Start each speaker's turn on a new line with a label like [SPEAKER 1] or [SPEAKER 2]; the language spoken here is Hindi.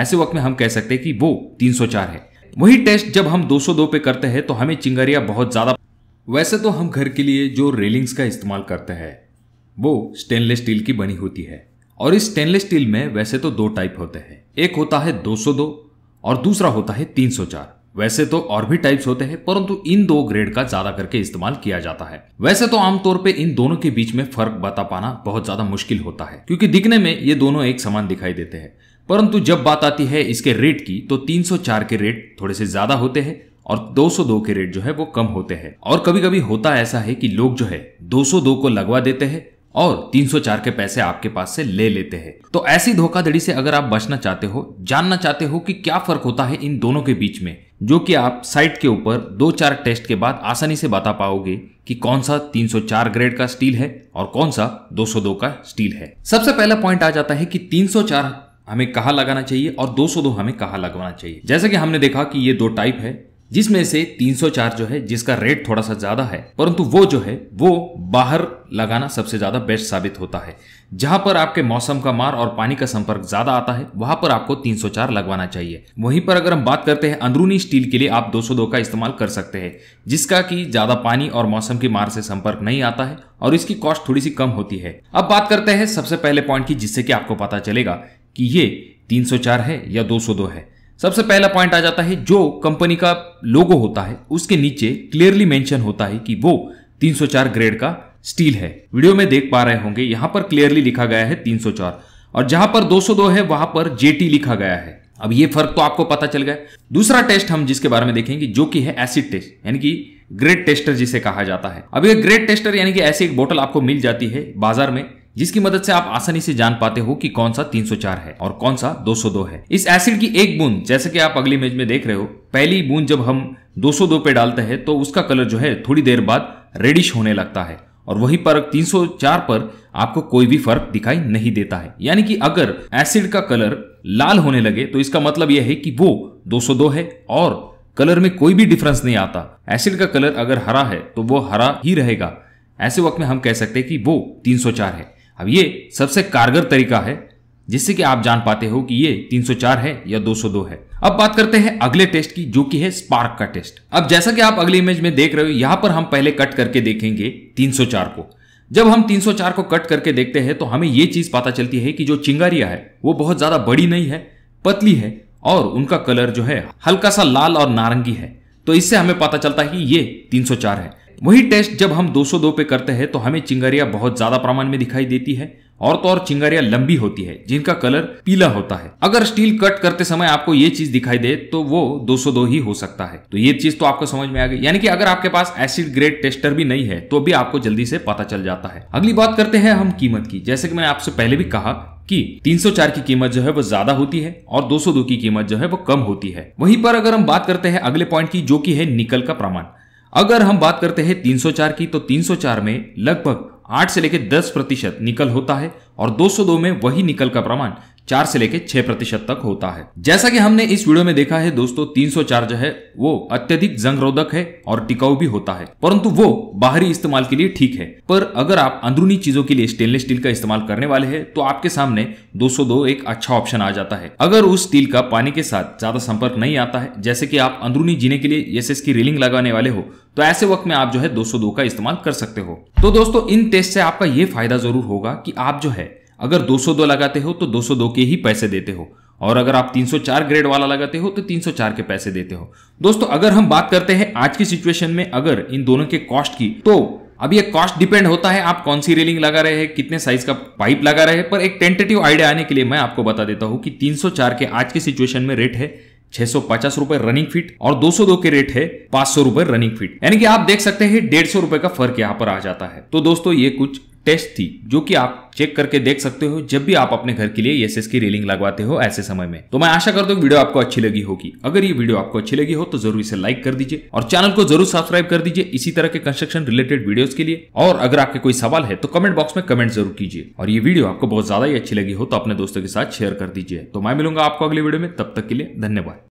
[SPEAKER 1] ऐसे वक्त में हम कह सकते हैं कि वो 304 है वही टेस्ट जब हम 202 पे करते हैं तो हमें चिंगारिया बहुत ज़्यादा वैसे तो हम घर के लिए जो रेलिंग्स का इस्तेमाल करते हैं वो स्टेनलेस स्टील की बनी होती है और इस स्टेनलेस स्टील में वैसे तो दो टाइप होते हैं एक होता है 202 और दूसरा होता है 304 वैसे तो और भी टाइप्स होते हैं परंतु इन दो ग्रेड का ज्यादा करके इस्तेमाल किया जाता है वैसे तो आमतौर पे इन दोनों के बीच में फर्क बता पाना बहुत ज्यादा मुश्किल होता है क्योंकि दिखने में ये दोनों एक समान दिखाई देते हैं परंतु जब बात आती है इसके रेट की तो 304 के रेट थोड़े से ज्यादा होते हैं और 202 के रेट जो है वो कम होते हैं और कभी कभी होता ऐसा है कि लोग जो है 202 को लगवा देते हैं और 304 के पैसे आपके पास से ले लेते हैं तो ऐसी धोखाधड़ी से अगर आप बचना चाहते हो जानना चाहते हो कि क्या फर्क होता है इन दोनों के बीच में जो कि आप साइट के ऊपर दो चार टेस्ट के बाद आसानी से बता पाओगे कि कौन सा 304 ग्रेड का स्टील है और कौन सा 202 का स्टील है सबसे पहला पॉइंट आ जाता है कि 304 हमें कहाँ लगाना चाहिए और 202 हमें कहा लगवाना चाहिए जैसा कि हमने देखा कि ये दो टाइप है जिसमें से 304 जो है जिसका रेट थोड़ा सा ज्यादा है परंतु वो जो है वो बाहर लगाना सबसे ज्यादा बेस्ट साबित होता है जहां पर आपके मौसम का मार और पानी का संपर्क ज्यादा आता है वहां पर आपको 304 लगवाना चाहिए वहीं पर अगर हम बात करते हैं अंदरूनी स्टील के लिए आप 202 का इस्तेमाल कर सकते हैं जिसका कि ज्यादा पानी और मौसम की मार से संपर्क नहीं आता है और इसकी कॉस्ट थोड़ी सी कम होती है अब बात करते हैं सबसे पहले पॉइंट की जिससे कि आपको पता चलेगा कि ये 304 है या 202 है सबसे पहला पॉइंट आ जाता है जो कंपनी का लोगो होता है उसके नीचे क्लियरली मेंशन होता है कि वो 304 ग्रेड का स्टील है वीडियो में देख पा रहे होंगे यहां पर क्लियरली लिखा गया है 304 और जहां पर 202 है वहां पर जेटी लिखा गया है अब ये फर्क तो आपको पता चल गया दूसरा टेस्ट हम जिसके बारे में देखेंगे जो कि है एसिड टेस्ट यानी कि ग्रेट टेस्टर जिसे कहा जाता है अब ये ग्रेट टेस्टर यानी कि ऐसी एक बोतल आपको मिल जाती है बाजार में जिसकी मदद से आप आसानी से जान पाते हो कि कौन सा 304 है और कौन सा 202 है इस एसिड की एक बूंद जैसे कि आप अगली इमेज में देख रहे हो पहली बूंद जब हम 202 पे डालते हैं तो उसका कलर जो है थोड़ी देर बाद रेडिश होने लगता है और वही परख 304 पर आपको कोई भी फर्क दिखाई नहीं देता है यानी कि अगर एसिड का कलर लाल होने लगे तो इसका मतलब यह है कि वो 202 है और कलर में कोई भी डिफरेंस नहीं आता एसिड का कलर अगर हरा है तो वो हरा ही रहेगा ऐसे वक्त में हम कह सकते हैं कि वो 304 है अब ये सबसे कारगर तरीका है जिससे कि आप जान पाते हो कि ये 304 है या 202 है अब बात करते हैं अगले टेस्ट की जो कि है स्पार्क का टेस्ट अब जैसा कि आप अगली इमेज में देख रहे हो यहां पर हम पहले कट करके देखेंगे 304 को जब हम 304 को कट करके देखते हैं तो हमें ये चीज पता चलती है कि जो चिंगारिया है वो बहुत ज्यादा बड़ी नहीं है पतली है और उनका कलर जो है हल्का सा लाल और नारंगी है तो इससे हमें पता चलता है कि ये 304 है वही टेस्ट जब हम 202 पे करते हैं तो हमें चिंगारिया बहुत ज्यादा प्रमाण में दिखाई देती है और तो और चिंगारियां लंबी होती है जिनका कलर पीला होता है अगर स्टील कट करते समय आपको ये चीज दिखाई दे तो वो 202 ही हो सकता है तो ये चीज तो आपको समझ में आ गई यानी कि अगर आपके पास एसिड ग्रेड टेस्टर भी नहीं है तो भी आपको जल्दी से पता चल जाता है अगली बात करते हैं हम कीमत की जैसे कि मैंने आपसे पहले भी कहा कि 304 की कीमत जो है वो ज्यादा होती है और 202 की कीमत जो है वो कम होती है वहीं पर अगर हम बात करते हैं अगले पॉइंट की जो कि है निकल का प्रमाण अगर हम बात करते हैं 304 की तो 304 में लगभग 8 से लेकर 10 प्रतिशत निकल होता है और 202 में वही निकल का प्रमाण चार से लेकर छह प्रतिशत तक होता है जैसा कि हमने इस वीडियो में देखा है दोस्तों तीन सौ चार जो है वो अत्यधिक जंग रोधक है और टिकाऊ भी होता है परंतु वो बाहरी इस्तेमाल के लिए ठीक है पर अगर आप अंदरूनी चीजों के लिए स्टेनलेस स्टील का इस्तेमाल करने वाले हैं तो आपके सामने 202 एक अच्छा ऑप्शन आ जाता है अगर उस स्टील का पानी के साथ ज्यादा संपर्क नहीं आता है जैसे कि आप अंदरूनी जीने के लिए एस की रेलिंग लगाने वाले हो तो ऐसे वक्त में आप जो है दो का इस्तेमाल कर सकते हो तो दोस्तों इन टेस्ट से आपका ये फायदा जरूर होगा कि आप जो है अगर 202 लगाते हो तो 202 के ही पैसे देते हो और अगर आप 304 ग्रेड वाला लगाते हो तो 304 के पैसे देते हो दोस्तों अगर हम बात करते हैं आज की सिचुएशन में अगर इन दोनों के कॉस्ट की तो अब ये कॉस्ट डिपेंड होता है आप कौन सी रेलिंग लगा रहे हैं कितने साइज का पाइप लगा रहे हैं पर एक टेंटेटिव आइडिया आने के लिए मैं आपको बता देता हूं कि 304 के आज के सिचुएशन में रेट है छह सौ पचास रुपए रनिंग फिट और दो सौ दो के रेट है पांच सौ रुपए रनिंग फिट यानी कि आप देख सकते हैं डेढ़ सौ रुपए का फर्क यहाँ पर आ जाता है तो दोस्तों ये कुछ टेस्ट थी जो कि आप चेक करके देख सकते हो जब भी आप अपने घर के लिए एस e की रेलिंग लगवाते हो ऐसे समय में तो मैं आशा करता हूँ वीडियो आपको अच्छी लगी होगी अगर ये वीडियो आपको अच्छी लगी हो तो जरूर इसे लाइक कर दीजिए और चैनल को जरूर सब्सक्राइब कर दीजिए इसी तरह के कंस्ट्रक्शन रिलेटेड वीडियो के लिए और अगर आपके कोई सवाल है तो कमेंट बॉक्स में कमेंट जरूर कीजिए और ये वीडियो आपको बहुत ज्यादा ही अच्छी लगी हो तो अपने दोस्तों के साथ शेयर कर दीजिए तो मैं मिलूंगा आपको अगले वीडियो में तब तक के लिए धन्यवाद